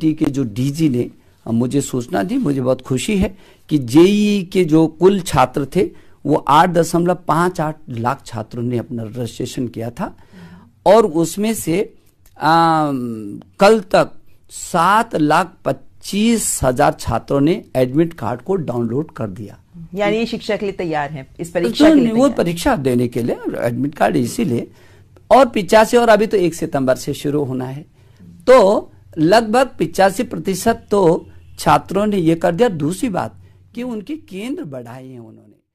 T के जो DG ने मुझे सूचना दी मुझे बहुत खुशी है कि जेई के जो कुल छात्र थे वो आठ दशमलव पांच आठ लाख छात्रों ने अपना रजिस्ट्रेशन किया था और उसमें से आ, कल तक सात लाख पच्चीस हजार छात्रों ने एडमिट कार्ड को डाउनलोड कर दिया यानी ये शिक्षा के लिए तैयार है इस परीक्षा तो वो परीक्षा देने के लिए एडमिट कार्ड इसीलिए और पिचासी और अभी तो एक सितंबर से शुरू होना है तो लगभग पिचासी प्रतिशत तो छात्रों ने ये कर दिया दूसरी बात कि उनकी केंद्र बढ़ाए है उन्होंने